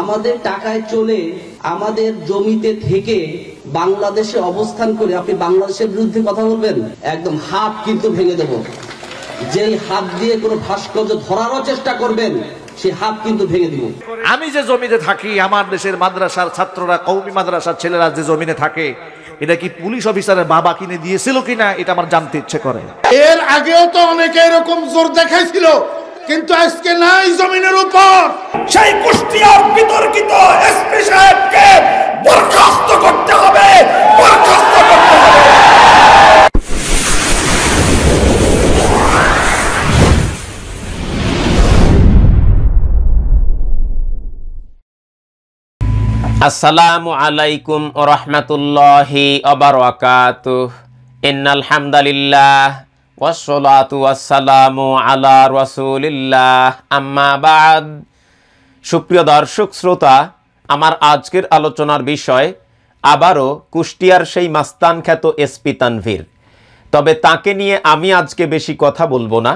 আমাদের টাকায় চলে আমাদের জমিতে থেকে বাংলাদেশে অবস্থান করে আপনি বাংলাদেশের বিরুদ্ধে কথা বলবেন একদম হাত কিন্তু ভেঙে দেব যেই হাত দিয়ে কোনো ভাস্কর্য ধরারও চেষ্টা করবেন সে হাত কিন্তু ভেঙে দিব আমি যে জমিতে থাকি আমার দেশের মাদ্রাসার ছাত্ররা কৌমি মাদ্রাসার ছেলেরা যে জমিনে থাকে এটা কি পুলিশ অফিসারের বাবা কিনে দিয়েছিল কিনা এটা আমার জানতে ইচ্ছে করে এর আগেও তো অনেকে এরকম জোর দেখাইছিল কিন্তু আজকে নাই জমিনের উপর সেই কুষ্টিয়ার বিতর্কিত এসপি সাহেবকে বরখাস্ত করতে হবে বরখাস্ত করতে হবে আসসালামু আলাইকুম ওরহমতুল্লাহি অবরাকাতুহ ইন্নাল হামদালিল্লাহ সুপ্রিয় দর্শক শ্রোতা আমার আজকের আলোচনার বিষয় আবারও কুষ্টিয়ার সেই মাস্তান খ্যাত এসপি তানভীর তবে তাকে নিয়ে আমি আজকে বেশি কথা বলবো না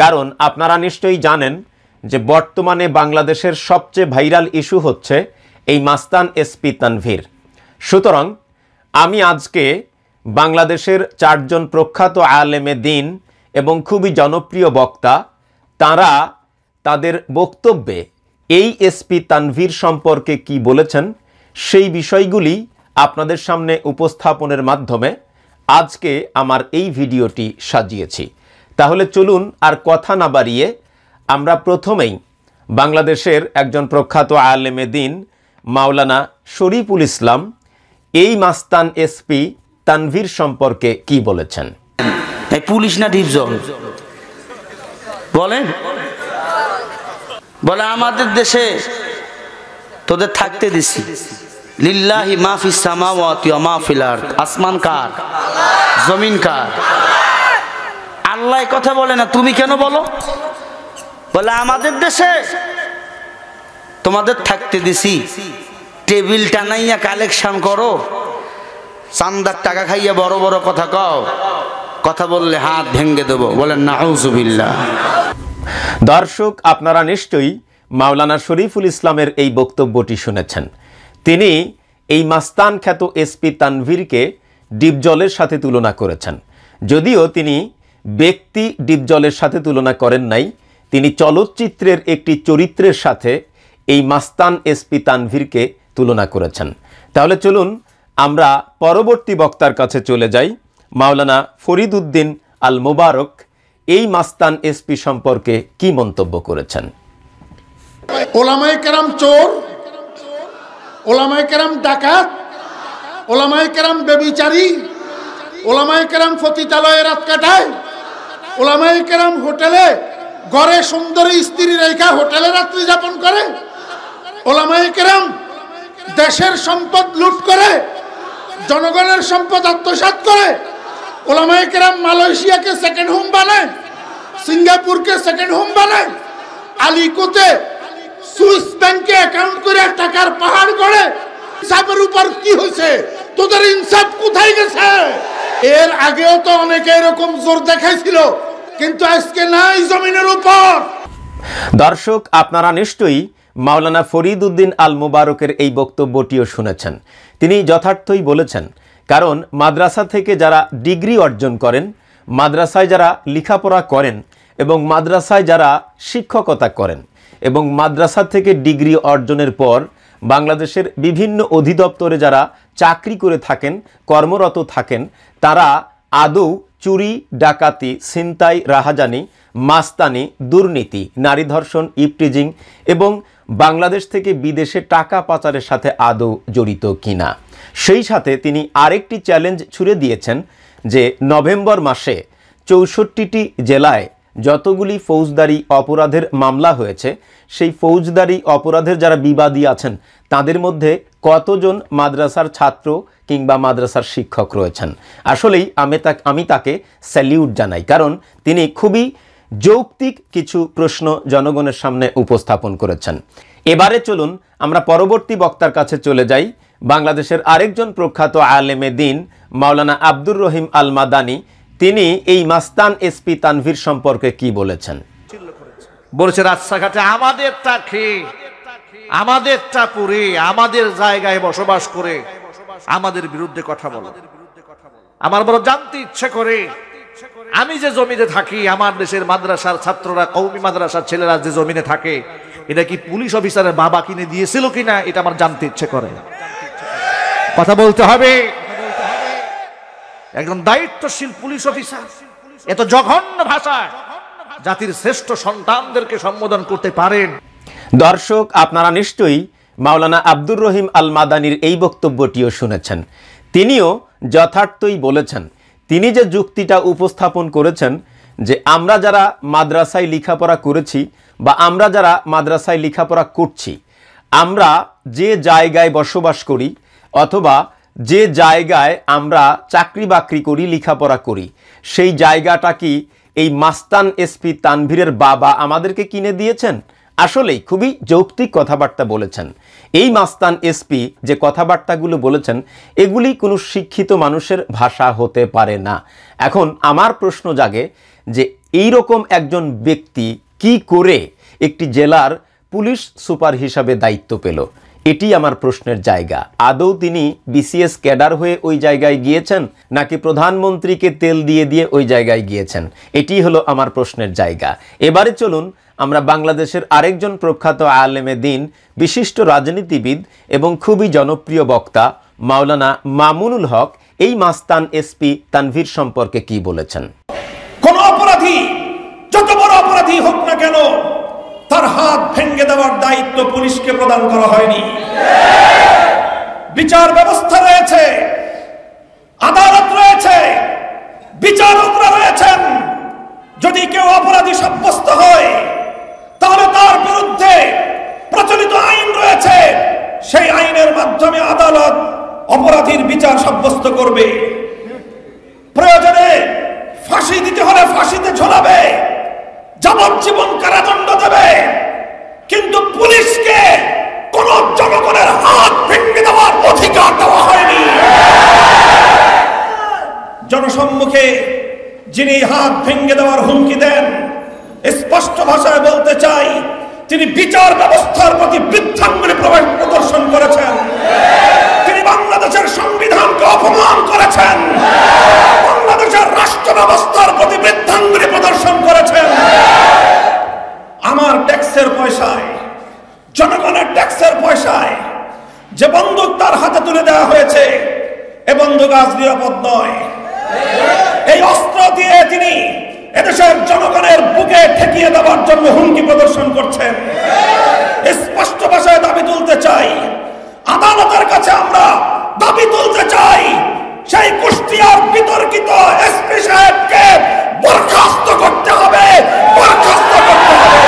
কারণ আপনারা নিশ্চয়ই জানেন যে বর্তমানে বাংলাদেশের সবচেয়ে ভাইরাল ইস্যু হচ্ছে এই মাস্তান এসপি তানভীর সুতরাং আমি আজকে বাংলাদেশের চারজন প্রখ্যাত আলেমে দিন এবং খুবই জনপ্রিয় বক্তা তারা তাদের বক্তব্যে এই এসপি তানভীর সম্পর্কে কি বলেছেন সেই বিষয়গুলি আপনাদের সামনে উপস্থাপনের মাধ্যমে আজকে আমার এই ভিডিওটি সাজিয়েছি তাহলে চলুন আর কথা না বাড়িয়ে আমরা প্রথমেই বাংলাদেশের একজন প্রখ্যাত আলেমে দিন মাওলানা শরীফুল ইসলাম এই মাস্তান এসপি তানভীর সম্পর্কে কি বলেছেন পুলিশ না ডিপজল বলেন বলে আমাদের দেশে তোদের থাকতে দিছি লিল্লাহি মাফি সামাওয়াতি ওয়া মাফিল আরদ আসমান কার জমিন কার আল্লাহ কথা বলে না তুমি কেন বলো বলে আমাদের দেশে তোমাদের থাকতে দিছি টেবিল টানাইয়া কালেকশন করো চান্দার টাকা খাইয়ে বড় বড় কথা কও কথা বললে হাত ভেঙ্গে দেবো বলেন নাউজুবিল্লা দর্শক আপনারা নিশ্চয়ই মাওলানা শরীফুল ইসলামের এই বক্তব্যটি শুনেছেন তিনি এই মাস্তান খ্যাত এসপি তানভীরকে ডিপজলের সাথে তুলনা করেছেন যদিও তিনি ব্যক্তি ডিপজলের সাথে তুলনা করেন নাই তিনি চলচ্চিত্রের একটি চরিত্রের সাথে এই মাস্তান এসপি তানভীরকে তুলনা করেছেন তাহলে চলুন আমরা পরবর্তী বক্তার কাছে চলে যাই মাওলানা ফরিদ উদ্দিন আল মুবারক এই মাস্তান এসপি সম্পর্কে কি মন্তব্য করেছেন ওলামায় কেরাম চোর ওলামায় কেরাম ডাকাত ওলামায় কেরাম বেবিচারি ওলামায় কেরাম ফতিতালয়ে রাত কাটায় ওলামায় কেরাম হোটেলে ঘরে সুন্দরী স্ত্রী রেখা হোটেলে রাত্রি যাপন করে ওলামাই কেরাম দেশের সম্পদ লুট করে জনগণের সম্পদ আত্মসাত করে ওলামায় কেরাম মালয়েশিয়াকে সেকেন্ড হোম বানায় সিঙ্গাপুরকে সেকেন্ড হোম বানায় আলিকোতে সুইস ব্যাংকে অ্যাকাউন্ট করে টাকার পাহাড় করে হিসাবের উপর কি হয়েছে তোদের ইনসাফ কোথায় গেছে এর আগেও তো অনেকে এরকম জোর দেখাইছিল কিন্তু আজকে নাই জমিনের উপর দর্শক আপনারা নিশ্চয়ই মাওলানা ফরিদ উদ্দিন আল মুবারকের এই বক্তব্যটিও শুনেছেন তিনি যথার্থই বলেছেন কারণ মাদ্রাসা থেকে যারা ডিগ্রি অর্জন করেন মাদ্রাসায় যারা লেখাপড়া করেন এবং মাদ্রাসায় যারা শিক্ষকতা করেন এবং মাদ্রাসা থেকে ডিগ্রি অর্জনের পর বাংলাদেশের বিভিন্ন অধিদপ্তরে যারা চাকরি করে থাকেন কর্মরত থাকেন তারা আদৌ চুরি ডাকাতি ছিনতাই রাহাজানি মাস্তানি দুর্নীতি নারী ধর্ষণ ইপটিজিং এবং বাংলাদেশ থেকে বিদেশে টাকা পাচারের সাথে আদৌ জড়িত কিনা সেই সাথে তিনি আরেকটি চ্যালেঞ্জ ছুড়ে দিয়েছেন যে নভেম্বর মাসে চৌষট্টিটি জেলায় যতগুলি ফৌজদারি অপরাধের মামলা হয়েছে সেই ফৌজদারি অপরাধের যারা বিবাদী আছেন তাদের মধ্যে কতজন মাদ্রাসার ছাত্র কিংবা মাদ্রাসার শিক্ষক রয়েছেন আসলেই আমি তাকে আমি তাকে স্যালিউট জানাই কারণ তিনি খুবই যৌক্তিক কিছু প্রশ্ন জনগণের সামনে উপস্থাপন করেছেন এবারে চলুন আমরা পরবর্তী বক্তার কাছে চলে যাই বাংলাদেশের আরেকজন প্রখ্যাত আলেমে দিন মাওলানা আব্দুর রহিম আল মাদানি তিনি এই মাস্তান এসপি তানভীর সম্পর্কে কি বলেছেন বলেছে রাস্তাঘাটে আমাদেরটা খেয়ে আমাদেরটা পুরে আমাদের জায়গায় বসবাস করে আমাদের বিরুদ্ধে কথা বলো আমার বড় জানতে ইচ্ছে করে আমি যে জমিতে থাকি আমার দেশের মাদ্রাসার ছাত্ররা কৌমি মাদ্রাসার ছেলেরা যে জমিনে থাকে এটা কি পুলিশ অফিসারের বাবা কিনে দিয়েছিল কিনা এটা আমার জানতে ইচ্ছে করে কথা বলতে হবে একজন দায়িত্বশীল পুলিশ অফিসার এত জঘন্য ভাষা জাতির শ্রেষ্ঠ সন্তানদেরকে সম্বোধন করতে পারেন দর্শক আপনারা নিশ্চয়ই মাওলানা আব্দুর রহিম আল মাদানির এই বক্তব্যটিও শুনেছেন তিনিও যথার্থই বলেছেন তিনি যে যুক্তিটা উপস্থাপন করেছেন যে আমরা যারা মাদ্রাসায় লেখাপড়া করেছি বা আমরা যারা মাদ্রাসায় লেখাপড়া করছি আমরা যে জায়গায় বসবাস করি অথবা যে জায়গায় আমরা চাকরি বাকরি করি লেখাপড়া করি সেই জায়গাটা কি এই মাস্তান এসপি তানভীরের বাবা আমাদেরকে কিনে দিয়েছেন আসলেই খুবই যৌক্তিক কথাবার্তা বলেছেন এই মাস্তান এসপি যে কথাবার্তাগুলো বলেছেন এগুলি কোনো শিক্ষিত মানুষের ভাষা হতে পারে না এখন আমার প্রশ্ন জাগে যে এই রকম একজন ব্যক্তি কি করে একটি জেলার পুলিশ সুপার হিসাবে দায়িত্ব পেল এটি আমার প্রশ্নের জায়গা আদৌ তিনি বিসিএস ক্যাডার হয়ে ওই জায়গায় গিয়েছেন নাকি প্রধানমন্ত্রীকে তেল দিয়ে দিয়ে ওই জায়গায় গিয়েছেন এটি হলো আমার প্রশ্নের জায়গা এবারে চলুন আমরা বাংলাদেশের আরেকজন প্রখ্যাত আলেমে দিন বিশিষ্ট রাজনীতিবিদ এবং খুবই জনপ্রিয় বক্তা মাওলানা মামুনুল হক এই মাস্তান এসপি তানভীর সম্পর্কে কি বলেছেন কোন অপরাধী যত বড় অপরাধী হোক না কেন তার হাত ভেঙে দেওয়ার দায়িত্ব পুলিশকে প্রদান করা হয়নি বিচার ব্যবস্থা রয়েছে আজীবন কারাদণ্ড দেবে কিন্তু পুলিশকে কোন জনগণের হাত ভেঙে দেওয়ার অধিকার দেওয়া হয়নি জনসম্মুখে যিনি হাত ভেঙে দেওয়ার হুমকি দেন স্পষ্ট ভাষায় বলতে চাই তিনি বিচার ব্যবস্থার প্রতি বৃদ্ধাঙ্গুলি প্রবেশ প্রদর্শন করেছেন কাজ নিরাপদ নয় এই অস্ত্র দিয়ে তিনি এদেশের জনগণের বুকে ঠেকিয়ে দেওয়ার জন্য হুমকি প্রদর্শন করছেন স্পষ্ট ভাষায় দাবি তুলতে চাই আদালতের কাছে আমরা দাবি তুলতে চাই সেই কুষ্টিয়ার বিতর্কিত এসপি সাহেবকে বরখাস্ত করতে হবে বরখাস্ত করতে হবে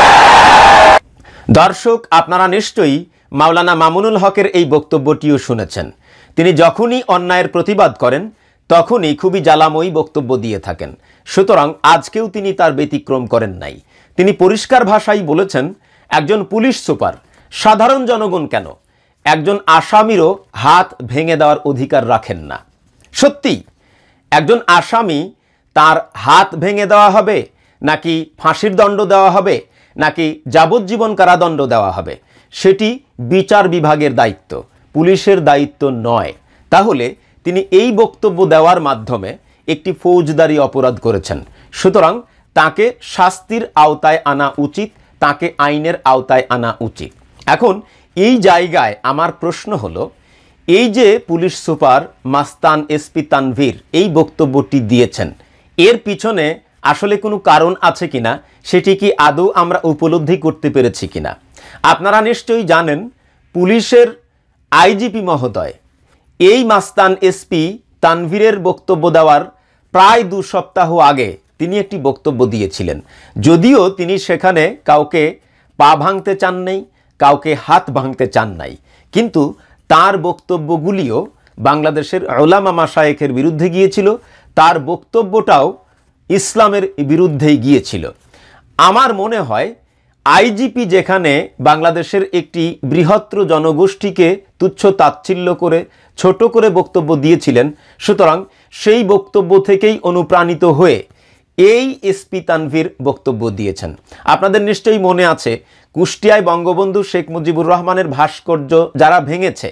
দর্শক আপনারা নিশ্চয়ই মাওলানা মামুনুল হকের এই বক্তব্যটিও শুনেছেন তিনি যখনই অন্যায়ের প্রতিবাদ করেন তখনই খুবই জ্বালাময়ী বক্তব্য দিয়ে থাকেন সুতরাং আজকেও তিনি তার ব্যতিক্রম করেন নাই তিনি পরিষ্কার ভাষাই বলেছেন একজন পুলিশ সুপার সাধারণ জনগণ কেন একজন আসামিরও হাত ভেঙে দেওয়ার অধিকার রাখেন না সত্যি একজন আসামি তার হাত ভেঙে দেওয়া হবে নাকি ফাঁসির দণ্ড দেওয়া হবে নাকি যাবজ্জীবন কারাদণ্ড দেওয়া হবে সেটি বিচার বিভাগের দায়িত্ব পুলিশের দায়িত্ব নয় তাহলে তিনি এই বক্তব্য দেওয়ার মাধ্যমে একটি ফৌজদারি অপরাধ করেছেন সুতরাং তাকে শাস্তির আওতায় আনা উচিত তাকে আইনের আওতায় আনা উচিত এখন এই জায়গায় আমার প্রশ্ন হলো এই যে পুলিশ সুপার মাস্তান এসপি তানভীর এই বক্তব্যটি দিয়েছেন এর পিছনে আসলে কোনো কারণ আছে কিনা সেটি কি আদৌ আমরা উপলব্ধি করতে পেরেছি কিনা আপনারা নিশ্চয়ই জানেন পুলিশের আইজিপি মহোদয় এই মাস্তান এসপি তানভীরের বক্তব্য দেওয়ার প্রায় দু সপ্তাহ আগে তিনি একটি বক্তব্য দিয়েছিলেন যদিও তিনি সেখানে কাউকে পা ভাঙতে চান নাই কাউকে হাত ভাঙতে চান নাই কিন্তু তার বক্তব্যগুলিও বাংলাদেশের ওলামা মাসায়েকের বিরুদ্ধে গিয়েছিল তার বক্তব্যটাও ইসলামের বিরুদ্ধেই গিয়েছিল আমার মনে হয় আইজিপি যেখানে বাংলাদেশের একটি বৃহত্তর জনগোষ্ঠীকে তুচ্ছ তাচ্ছিল্য করে ছোট করে বক্তব্য দিয়েছিলেন সুতরাং সেই বক্তব্য থেকেই অনুপ্রাণিত হয়ে এই এসপি তানভীর বক্তব্য দিয়েছেন আপনাদের নিশ্চয়ই মনে আছে কুষ্টিয়ায় বঙ্গবন্ধু শেখ মুজিবুর রহমানের ভাস্কর্য যারা ভেঙেছে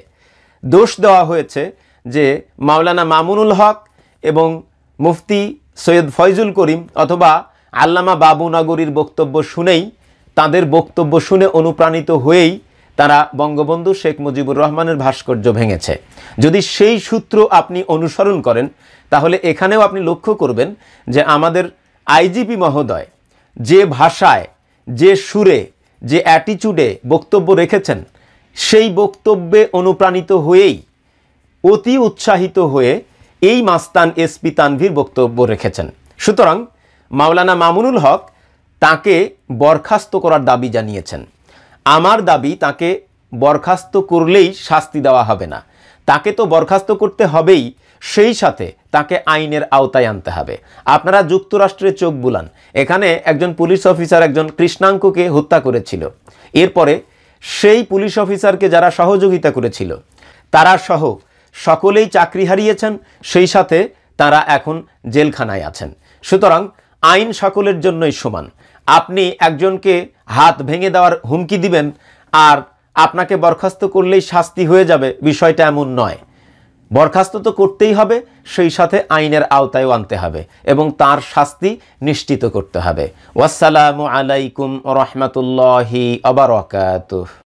দোষ দেওয়া হয়েছে যে মাওলানা মামুনুল হক এবং মুফতি সৈয়দ ফয়জুল করিম অথবা আল্লামা বাবু নগরীর বক্তব্য শুনেই তাদের বক্তব্য শুনে অনুপ্রাণিত হয়েই তারা বঙ্গবন্ধু শেখ মুজিবুর রহমানের ভাস্কর্য ভেঙেছে যদি সেই সূত্র আপনি অনুসরণ করেন তাহলে এখানেও আপনি লক্ষ্য করবেন যে আমাদের আইজিপি মহোদয় যে ভাষায় যে সুরে যে অ্যাটিচিউডে বক্তব্য রেখেছেন সেই বক্তব্যে অনুপ্রাণিত হয়েই অতি উৎসাহিত হয়ে এই মাস্তান এসপি তানভীর বক্তব্য রেখেছেন সুতরাং মাওলানা মামুনুল হক তাকে বরখাস্ত করার দাবি জানিয়েছেন আমার দাবি তাকে বরখাস্ত করলেই শাস্তি দেওয়া হবে না তাকে তো বরখাস্ত করতে হবেই সেই সাথে তাকে আইনের আওতায় আনতে হবে আপনারা যুক্তরাষ্ট্রে চোখ বুলান এখানে একজন পুলিশ অফিসার একজন কৃষ্ণাঙ্ককে হত্যা করেছিল এরপরে সেই পুলিশ অফিসারকে যারা সহযোগিতা করেছিল তারা সহ সকলেই চাকরি হারিয়েছেন সেই সাথে তারা এখন জেলখানায় আছেন সুতরাং আইন সকলের জন্যই সমান আপনি একজনকে হাত ভেঙে দেওয়ার হুমকি দিবেন আর আপনাকে বরখাস্ত করলেই শাস্তি হয়ে যাবে বিষয়টা এমন নয় বরখাস্ত তো করতেই হবে সেই সাথে আইনের আওতায়ও আনতে হবে এবং তার শাস্তি নিশ্চিত করতে হবে ওয়াসালামু আলাইকুম রহমতুল্লাহি আবার